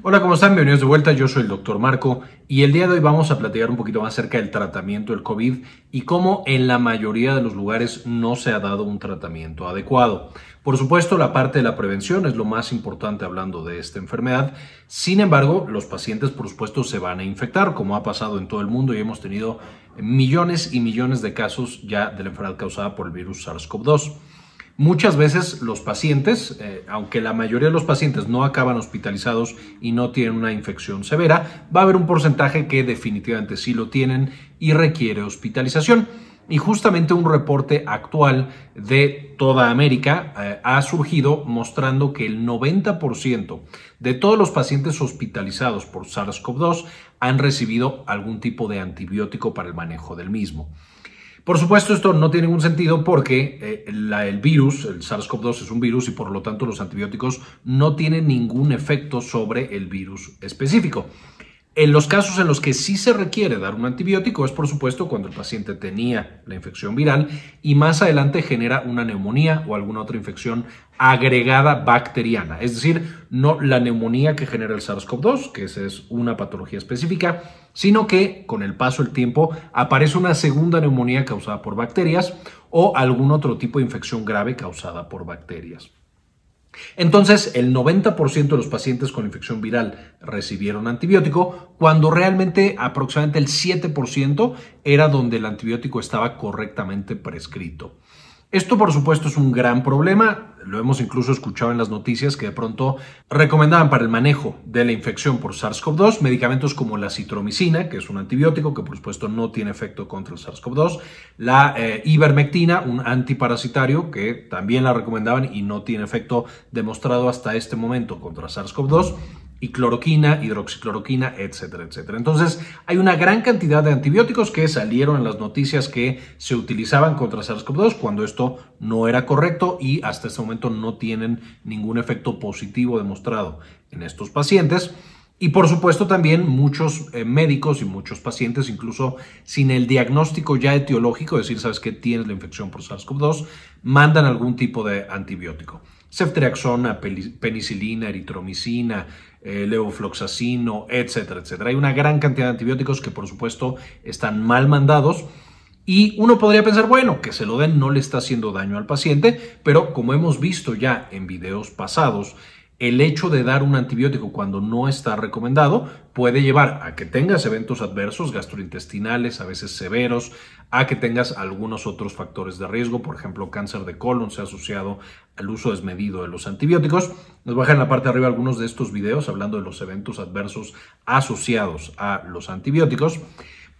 Hola, ¿cómo están? Bienvenidos de vuelta. Yo soy el doctor Marco y el día de hoy vamos a platicar un poquito más acerca del tratamiento del COVID y cómo en la mayoría de los lugares no se ha dado un tratamiento adecuado. Por supuesto, la parte de la prevención es lo más importante hablando de esta enfermedad. Sin embargo, los pacientes, por supuesto, se van a infectar, como ha pasado en todo el mundo y hemos tenido millones y millones de casos ya de la enfermedad causada por el virus SARS-CoV-2. Muchas veces los pacientes, eh, aunque la mayoría de los pacientes no acaban hospitalizados y no tienen una infección severa, va a haber un porcentaje que definitivamente sí lo tienen y requiere hospitalización. Y justamente un reporte actual de toda América eh, ha surgido mostrando que el 90% de todos los pacientes hospitalizados por SARS-CoV-2 han recibido algún tipo de antibiótico para el manejo del mismo. Por supuesto, esto no tiene ningún sentido porque eh, el virus, el SARS-CoV-2 es un virus y por lo tanto los antibióticos no tienen ningún efecto sobre el virus específico. En los casos en los que sí se requiere dar un antibiótico es, por supuesto, cuando el paciente tenía la infección viral y más adelante genera una neumonía o alguna otra infección agregada bacteriana, es decir, no la neumonía que genera el SARS-CoV-2, que esa es una patología específica, sino que con el paso del tiempo aparece una segunda neumonía causada por bacterias o algún otro tipo de infección grave causada por bacterias. Entonces, el 90% de los pacientes con infección viral recibieron antibiótico, cuando realmente aproximadamente el 7% era donde el antibiótico estaba correctamente prescrito. Esto por supuesto es un gran problema, lo hemos incluso escuchado en las noticias que de pronto recomendaban para el manejo de la infección por SARS-CoV-2 medicamentos como la citromicina, que es un antibiótico que por supuesto no tiene efecto contra el SARS-CoV-2, la eh, ivermectina, un antiparasitario que también la recomendaban y no tiene efecto demostrado hasta este momento contra SARS-CoV-2, y cloroquina, hidroxicloroquina, etcétera, etcétera. Entonces, hay una gran cantidad de antibióticos que salieron en las noticias que se utilizaban contra SARS-CoV-2 cuando esto no era correcto y hasta este momento no tienen ningún efecto positivo demostrado en estos pacientes. Y por supuesto también muchos eh, médicos y muchos pacientes, incluso sin el diagnóstico ya etiológico, decir, sabes que tienes la infección por SARS-CoV-2, mandan algún tipo de antibiótico ceftriaxona, penicilina, eritromicina, eh, leofloxacino, etcétera, etcétera. Hay una gran cantidad de antibióticos que por supuesto están mal mandados y uno podría pensar, bueno, que se lo den no le está haciendo daño al paciente, pero como hemos visto ya en videos pasados, el hecho de dar un antibiótico cuando no está recomendado puede llevar a que tengas eventos adversos gastrointestinales, a veces severos, a que tengas algunos otros factores de riesgo, por ejemplo, cáncer de colon se ha asociado al uso desmedido de los antibióticos. Nos baja en la parte de arriba algunos de estos videos hablando de los eventos adversos asociados a los antibióticos,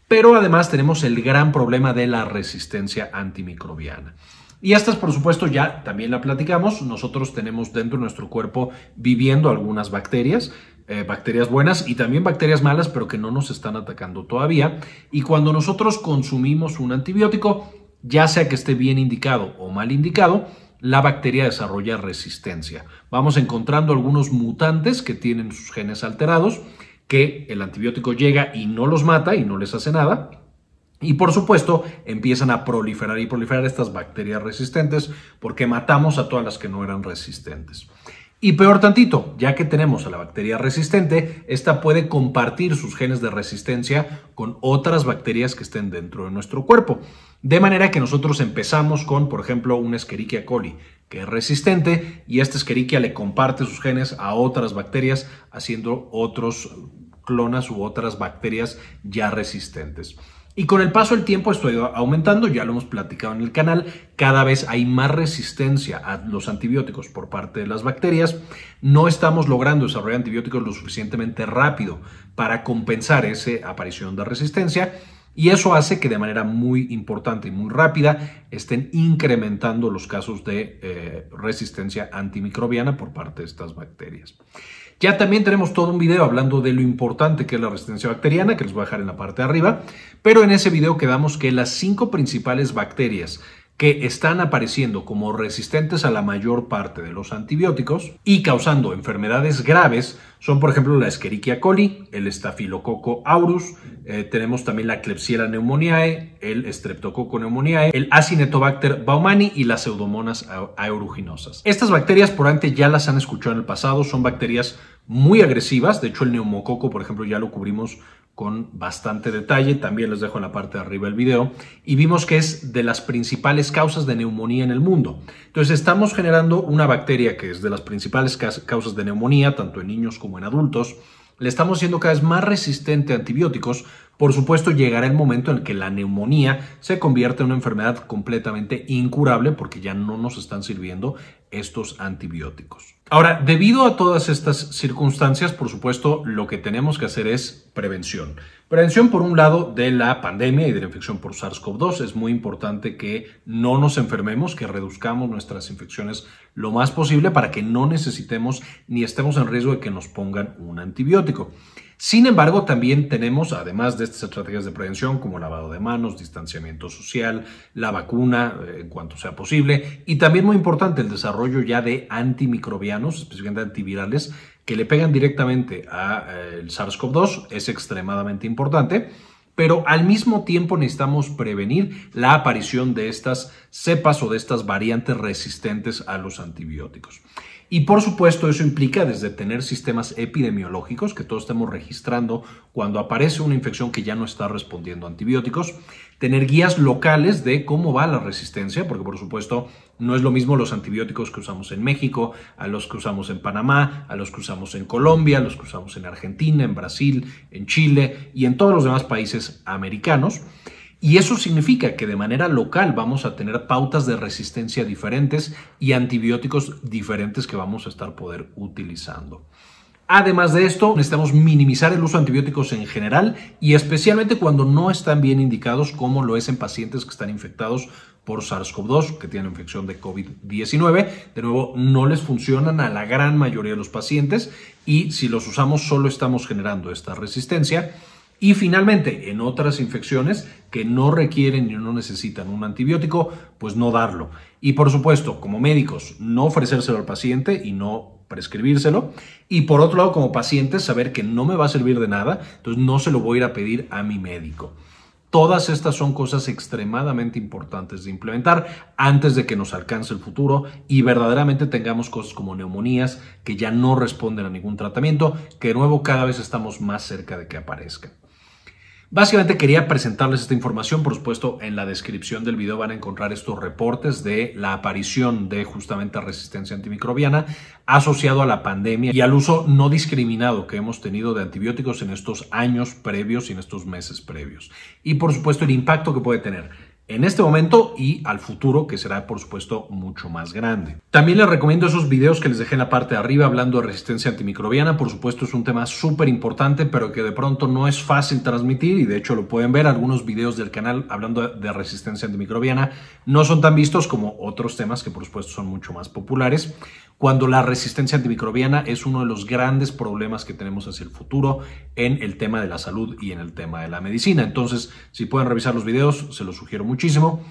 pero además tenemos el gran problema de la resistencia antimicrobiana. Y estas, por supuesto, ya también la platicamos. Nosotros tenemos dentro de nuestro cuerpo viviendo algunas bacterias, eh, bacterias buenas y también bacterias malas, pero que no nos están atacando todavía. Y cuando nosotros consumimos un antibiótico, ya sea que esté bien indicado o mal indicado, la bacteria desarrolla resistencia. Vamos encontrando algunos mutantes que tienen sus genes alterados, que el antibiótico llega y no los mata y no les hace nada, y por supuesto, empiezan a proliferar y proliferar estas bacterias resistentes porque matamos a todas las que no eran resistentes. Y peor tantito, ya que tenemos a la bacteria resistente, esta puede compartir sus genes de resistencia con otras bacterias que estén dentro de nuestro cuerpo. De manera que nosotros empezamos con, por ejemplo, una Escherichia coli, que es resistente, y esta Escherichia le comparte sus genes a otras bacterias, haciendo otros clonas u otras bacterias ya resistentes. Y con el paso del tiempo esto ha ido aumentando, ya lo hemos platicado en el canal, cada vez hay más resistencia a los antibióticos por parte de las bacterias. No estamos logrando desarrollar antibióticos lo suficientemente rápido para compensar esa aparición de resistencia y eso hace que de manera muy importante y muy rápida estén incrementando los casos de eh, resistencia antimicrobiana por parte de estas bacterias. Ya también tenemos todo un video hablando de lo importante que es la resistencia bacteriana, que les voy a dejar en la parte de arriba, pero en ese video quedamos que las cinco principales bacterias que están apareciendo como resistentes a la mayor parte de los antibióticos y causando enfermedades graves son, por ejemplo, la Escherichia coli, el Staphylococcus aureus, eh, tenemos también la Klebsiella pneumoniae, el Streptococcus pneumoniae, el Acinetobacter baumani y las Pseudomonas aeruginosas. Estas bacterias por antes ya las han escuchado en el pasado, son bacterias muy agresivas, de hecho el neumococo, por ejemplo, ya lo cubrimos con bastante detalle, también les dejo en la parte de arriba el video, y vimos que es de las principales causas de neumonía en el mundo. Entonces estamos generando una bacteria que es de las principales causas de neumonía, tanto en niños como en adultos, le estamos siendo cada vez más resistente a antibióticos. Por supuesto, llegará el momento en que la neumonía se convierta en una enfermedad completamente incurable porque ya no nos están sirviendo estos antibióticos. Ahora, debido a todas estas circunstancias, por supuesto, lo que tenemos que hacer es prevención. Prevención, por un lado, de la pandemia y de la infección por SARS-CoV-2. Es muy importante que no nos enfermemos, que reduzcamos nuestras infecciones lo más posible para que no necesitemos ni estemos en riesgo de que nos pongan un antibiótico. Sin embargo, también tenemos, además de estas estrategias de prevención como lavado de manos, distanciamiento social, la vacuna eh, en cuanto sea posible y también muy importante el desarrollo ya de antimicrobianos, específicamente antivirales, que le pegan directamente al eh, SARS-CoV-2, es extremadamente importante pero al mismo tiempo necesitamos prevenir la aparición de estas cepas o de estas variantes resistentes a los antibióticos. Y por supuesto eso implica desde tener sistemas epidemiológicos que todos estemos registrando cuando aparece una infección que ya no está respondiendo a antibióticos, tener guías locales de cómo va la resistencia, porque por supuesto no es lo mismo los antibióticos que usamos en México, a los que usamos en Panamá, a los que usamos en Colombia, a los que usamos en Argentina, en Brasil, en Chile y en todos los demás países americanos. Y eso significa que de manera local vamos a tener pautas de resistencia diferentes y antibióticos diferentes que vamos a estar poder utilizando. Además de esto, necesitamos minimizar el uso de antibióticos en general y especialmente cuando no están bien indicados, como lo es en pacientes que están infectados por SARS-CoV-2, que tienen infección de COVID-19. De nuevo, no les funcionan a la gran mayoría de los pacientes y si los usamos solo estamos generando esta resistencia. Y finalmente, en otras infecciones que no requieren y no necesitan un antibiótico, pues no darlo. Y por supuesto, como médicos, no ofrecérselo al paciente y no prescribírselo. Y por otro lado, como paciente, saber que no me va a servir de nada, entonces no se lo voy a ir a pedir a mi médico. Todas estas son cosas extremadamente importantes de implementar antes de que nos alcance el futuro y verdaderamente tengamos cosas como neumonías que ya no responden a ningún tratamiento, que de nuevo cada vez estamos más cerca de que aparezcan. Básicamente quería presentarles esta información, por supuesto en la descripción del video van a encontrar estos reportes de la aparición de justamente resistencia antimicrobiana asociado a la pandemia y al uso no discriminado que hemos tenido de antibióticos en estos años previos y en estos meses previos. Y por supuesto el impacto que puede tener en este momento y al futuro, que será por supuesto mucho más grande. También les recomiendo esos videos que les dejé en la parte de arriba hablando de resistencia antimicrobiana. Por supuesto es un tema súper importante, pero que de pronto no es fácil transmitir y de hecho lo pueden ver. Algunos videos del canal hablando de resistencia antimicrobiana no son tan vistos como otros temas que por supuesto son mucho más populares. Cuando la resistencia antimicrobiana es uno de los grandes problemas que tenemos hacia el futuro en el tema de la salud y en el tema de la medicina. Entonces, si pueden revisar los videos, se los sugiero mucho muchísimo.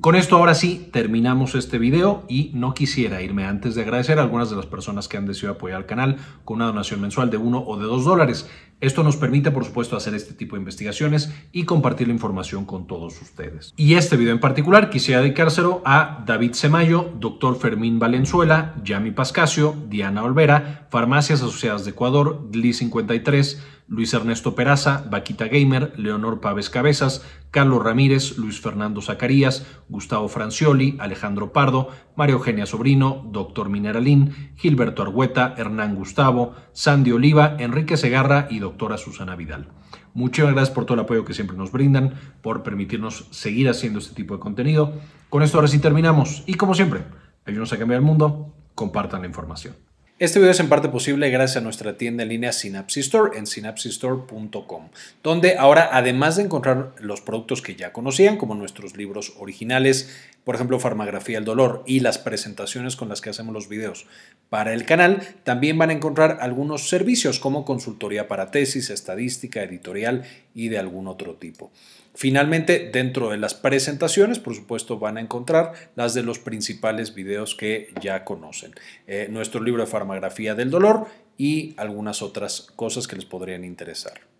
Con esto ahora sí terminamos este video y no quisiera irme antes de agradecer a algunas de las personas que han decidido apoyar al canal con una donación mensual de 1 o de 2 dólares. Esto nos permite por supuesto hacer este tipo de investigaciones y compartir la información con todos ustedes. Y este video en particular quisiera dedicárselo a David Semayo, doctor Fermín Valenzuela, Yami Pascasio, Diana Olvera, Farmacias Asociadas de Ecuador, gli 53, Luis Ernesto Peraza, Vaquita Gamer, Leonor Paves Cabezas, Carlos Ramírez, Luis Fernando Zacarías, Gustavo Francioli, Alejandro Pardo, María Eugenia Sobrino, Doctor Mineralín, Gilberto Argueta, Hernán Gustavo, Sandy Oliva, Enrique Segarra y Doctora Susana Vidal. Muchas gracias por todo el apoyo que siempre nos brindan, por permitirnos seguir haciendo este tipo de contenido. Con esto ahora sí terminamos y como siempre, ayúdenos a cambiar el mundo, compartan la información. Este video es en parte posible gracias a nuestra tienda en línea Synapsis Store en synapsistore.com, donde ahora además de encontrar los productos que ya conocían, como nuestros libros originales, por ejemplo, farmagrafía del dolor y las presentaciones con las que hacemos los videos para el canal, también van a encontrar algunos servicios como consultoría para tesis, estadística, editorial y de algún otro tipo. Finalmente, dentro de las presentaciones, por supuesto, van a encontrar las de los principales videos que ya conocen. Eh, nuestro libro de farmagrafía del dolor y algunas otras cosas que les podrían interesar.